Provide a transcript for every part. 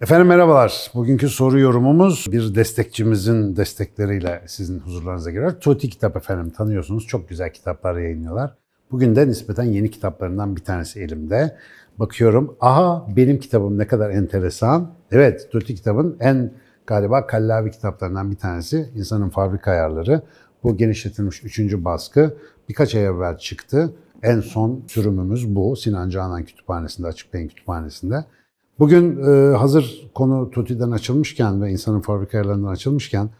Efendim merhabalar. Bugünkü soru yorumumuz bir destekçimizin destekleriyle sizin huzurlarınıza girer. Toti Kitap efendim tanıyorsunuz. Çok güzel kitaplar yayınlıyorlar. Bugün de nispeten yeni kitaplarından bir tanesi elimde. Bakıyorum, aha benim kitabım ne kadar enteresan. Evet, Toti kitabın en galiba kallavi kitaplarından bir tanesi. İnsanın Fabrika Ayarları. Bu genişletilmiş üçüncü baskı birkaç ay evvel çıktı. En son sürümümüz bu. Sinan Canan Kütüphanesi'nde, Açık Beyin Kütüphanesi'nde. Bugün e, hazır konu Tuti'den açılmışken ve insanın fabrikalarından açılmışken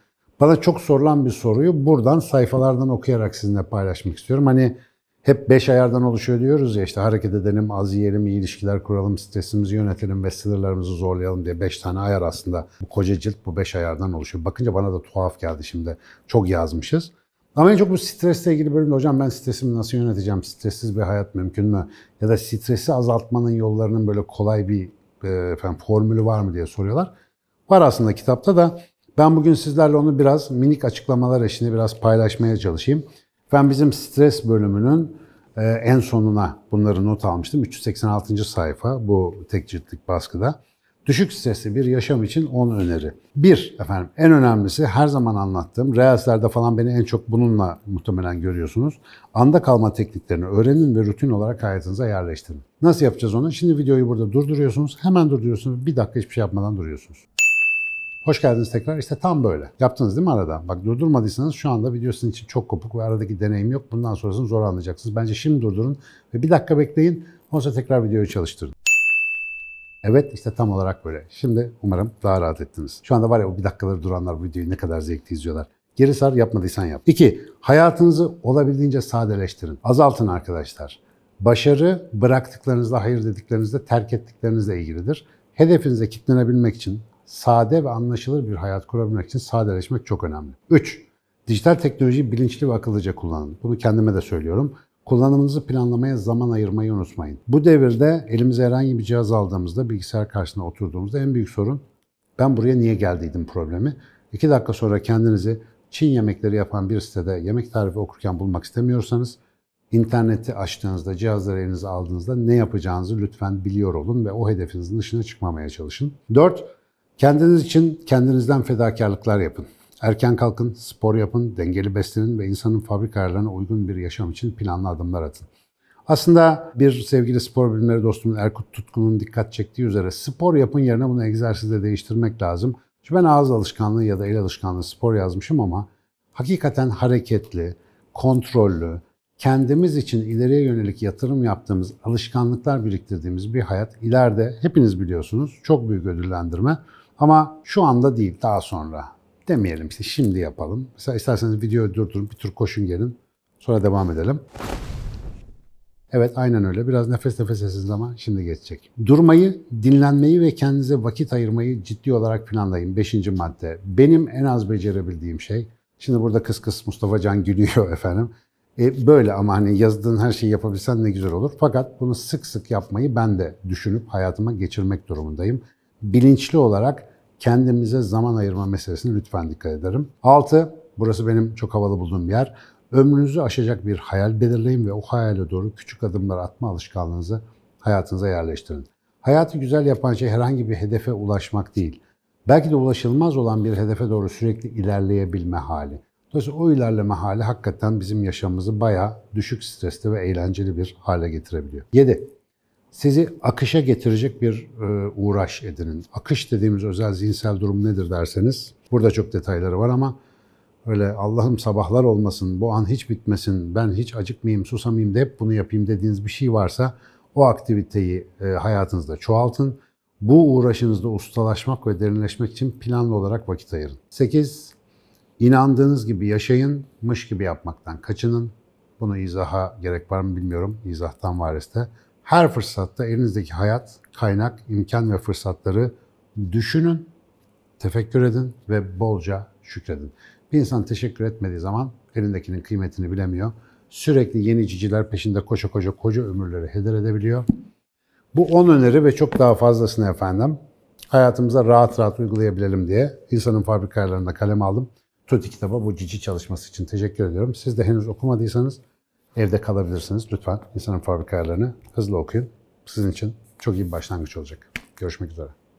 bana çok sorulan bir soruyu buradan sayfalardan okuyarak sizinle paylaşmak istiyorum. Hani hep beş ayardan oluşuyor diyoruz ya işte hareket edelim, az yiyelim, iyi ilişkiler kuralım, stresimizi yönetelim ve sınırlarımızı zorlayalım diye beş tane ayar aslında. Bu koca cilt bu beş ayardan oluşuyor. Bakınca bana da tuhaf geldi şimdi. Çok yazmışız. Ama en çok bu stresle ilgili bölümde hocam ben stresimi nasıl yöneteceğim? Stressiz bir hayat mümkün mü? Ya da stresi azaltmanın yollarının böyle kolay bir e, efendim, formülü var mı diye soruyorlar. Var aslında kitapta da ben bugün sizlerle onu biraz minik açıklamalar eşliğinde biraz paylaşmaya çalışayım. Ben bizim stres bölümünün e, en sonuna bunları not almıştım. 386. sayfa bu tek ciltlik baskıda. Düşük stresli bir yaşam için 10 öneri. Bir, efendim en önemlisi her zaman anlattığım, Reels'lerde falan beni en çok bununla muhtemelen görüyorsunuz. Anda kalma tekniklerini öğrenin ve rutin olarak hayatınıza yerleştirin. Nasıl yapacağız onu? Şimdi videoyu burada durduruyorsunuz, hemen durduruyorsunuz, bir dakika hiçbir şey yapmadan duruyorsunuz. Hoş geldiniz tekrar. İşte tam böyle. Yaptınız değil mi arada? Bak durdurmadıysanız şu anda video sizin için çok kopuk ve aradaki deneyim yok. Bundan sonrasını zor anlayacaksınız. Bence şimdi durdurun ve bir dakika bekleyin. Ondan sonra tekrar videoyu çalıştırın. Evet işte tam olarak böyle. Şimdi umarım daha rahat ettiniz. Şu anda var ya o bir dakikaları duranlar bu videoyu ne kadar zevkli izliyorlar. Geri sar yapmadıysan yap. 2. Hayatınızı olabildiğince sadeleştirin. Azaltın arkadaşlar. Başarı bıraktıklarınızla, hayır dediklerinizle, terk ettiklerinizle ilgilidir. Hedefinize kitlenebilmek için, sade ve anlaşılır bir hayat kurabilmek için sadeleşmek çok önemli. 3. Dijital teknolojiyi bilinçli ve akıllıca kullanın. Bunu kendime de söylüyorum. Kullanımınızı planlamaya zaman ayırmayı unutmayın. Bu devirde elimize herhangi bir cihaz aldığımızda, bilgisayar karşısında oturduğumuzda en büyük sorun ben buraya niye geldiydim problemi. İki dakika sonra kendinizi Çin yemekleri yapan bir sitede yemek tarifi okurken bulmak istemiyorsanız interneti açtığınızda, cihazları elinize aldığınızda ne yapacağınızı lütfen biliyor olun ve o hedefinizin dışına çıkmamaya çalışın. 4. Kendiniz için kendinizden fedakarlıklar yapın. Erken kalkın, spor yapın, dengeli beslenin ve insanın fabrika ayarlarına uygun bir yaşam için planlı adımlar atın. Aslında bir sevgili spor bilimleri dostumun Erkut Tutkun'un dikkat çektiği üzere spor yapın yerine bunu egzersizle değiştirmek lazım. Çünkü ben ağız alışkanlığı ya da el alışkanlığı spor yazmışım ama hakikaten hareketli, kontrollü, kendimiz için ileriye yönelik yatırım yaptığımız, alışkanlıklar biriktirdiğimiz bir hayat ileride hepiniz biliyorsunuz çok büyük ödüllendirme ama şu anda değil daha sonra demeyelim işte şimdi yapalım. Mesela isterseniz videoyu durdurun bir tur koşun gelin sonra devam edelim. Evet aynen öyle. Biraz nefes nefes sessiz ama şimdi geçecek. Durmayı, dinlenmeyi ve kendinize vakit ayırmayı ciddi olarak planlayın. Beşinci madde. Benim en az becerebildiğim şey. Şimdi burada kıs kıs Mustafa Can gülüyor efendim. E, böyle ama hani yazdığın her şeyi yapabilsen ne güzel olur. Fakat bunu sık sık yapmayı ben de düşünüp hayatıma geçirmek durumundayım. Bilinçli olarak kendimize zaman ayırma meselesine lütfen dikkat ederim. 6. Burası benim çok havalı bulduğum yer. Ömrünüzü aşacak bir hayal belirleyin ve o hayale doğru küçük adımlar atma alışkanlığınızı hayatınıza yerleştirin. Hayatı güzel yapan şey herhangi bir hedefe ulaşmak değil. Belki de ulaşılmaz olan bir hedefe doğru sürekli ilerleyebilme hali. Dolayısıyla o ilerleme hali hakikaten bizim yaşamımızı bayağı düşük stresli ve eğlenceli bir hale getirebiliyor. 7 sizi akışa getirecek bir e, uğraş edinin. Akış dediğimiz özel zihinsel durum nedir derseniz, burada çok detayları var ama öyle Allah'ım sabahlar olmasın, bu an hiç bitmesin, ben hiç acıkmayayım, susamayayım da hep bunu yapayım dediğiniz bir şey varsa o aktiviteyi e, hayatınızda çoğaltın. Bu uğraşınızda ustalaşmak ve derinleşmek için planlı olarak vakit ayırın. 8. İnandığınız gibi yaşayın, mış gibi yapmaktan kaçının. Bunu izaha gerek var mı bilmiyorum. İzahtan variste. Her fırsatta elinizdeki hayat, kaynak, imkan ve fırsatları düşünün, tefekkür edin ve bolca şükredin. Bir insan teşekkür etmediği zaman elindekinin kıymetini bilemiyor. Sürekli yeni ciciler peşinde koşa koşa koca ömürleri heder edebiliyor. Bu 10 öneri ve çok daha fazlasını efendim hayatımıza rahat rahat uygulayabilelim diye insanın fabrikalarında kalem aldım. TOTİ kitaba bu cici çalışması için teşekkür ediyorum. Siz de henüz okumadıysanız Evde kalabilirsiniz lütfen. insanın fabrikalarını hızlı okuyun. Sizin için çok iyi bir başlangıç olacak. Görüşmek üzere.